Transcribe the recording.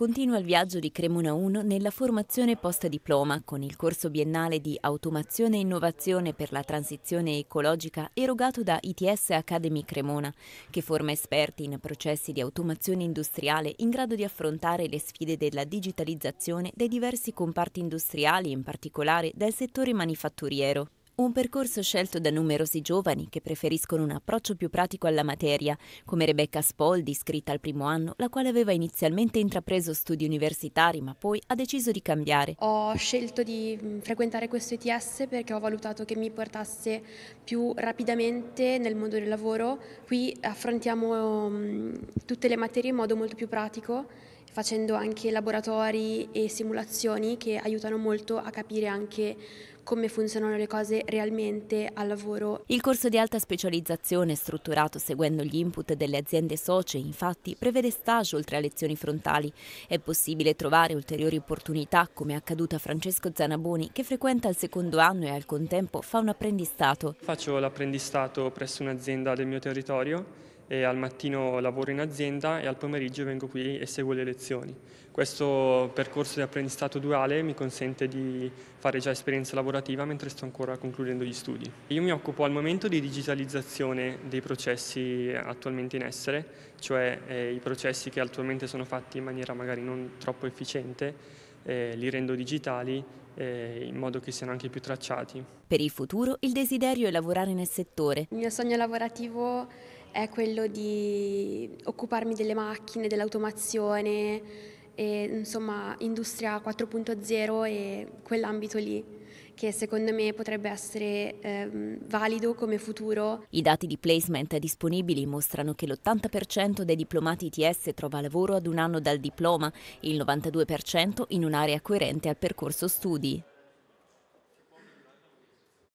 continua il viaggio di Cremona 1 nella formazione post-diploma con il corso biennale di Automazione e Innovazione per la Transizione Ecologica erogato da ITS Academy Cremona, che forma esperti in processi di automazione industriale in grado di affrontare le sfide della digitalizzazione dei diversi comparti industriali, in particolare del settore manifatturiero. Un percorso scelto da numerosi giovani che preferiscono un approccio più pratico alla materia, come Rebecca Spoldi, iscritta al primo anno, la quale aveva inizialmente intrapreso studi universitari ma poi ha deciso di cambiare. Ho scelto di mm, frequentare questo ITS perché ho valutato che mi portasse più rapidamente nel mondo del lavoro. Qui affrontiamo mm, tutte le materie in modo molto più pratico facendo anche laboratori e simulazioni che aiutano molto a capire anche come funzionano le cose realmente al lavoro. Il corso di alta specializzazione strutturato seguendo gli input delle aziende socie infatti prevede stage oltre a lezioni frontali. È possibile trovare ulteriori opportunità come è accaduto a Francesco Zanaboni che frequenta il secondo anno e al contempo fa un apprendistato. Faccio l'apprendistato presso un'azienda del mio territorio e al mattino lavoro in azienda e al pomeriggio vengo qui e seguo le lezioni. Questo percorso di apprendistato duale mi consente di fare già esperienza lavorativa mentre sto ancora concludendo gli studi. Io mi occupo al momento di digitalizzazione dei processi attualmente in essere, cioè eh, i processi che attualmente sono fatti in maniera magari non troppo efficiente, eh, li rendo digitali eh, in modo che siano anche più tracciati. Per il futuro il desiderio è lavorare nel settore. Il mio sogno lavorativo è quello di occuparmi delle macchine, dell'automazione, e, insomma industria 4.0 e quell'ambito lì che secondo me potrebbe essere ehm, valido come futuro. I dati di placement disponibili mostrano che l'80% dei diplomati ITS trova lavoro ad un anno dal diploma, il 92% in un'area coerente al percorso studi.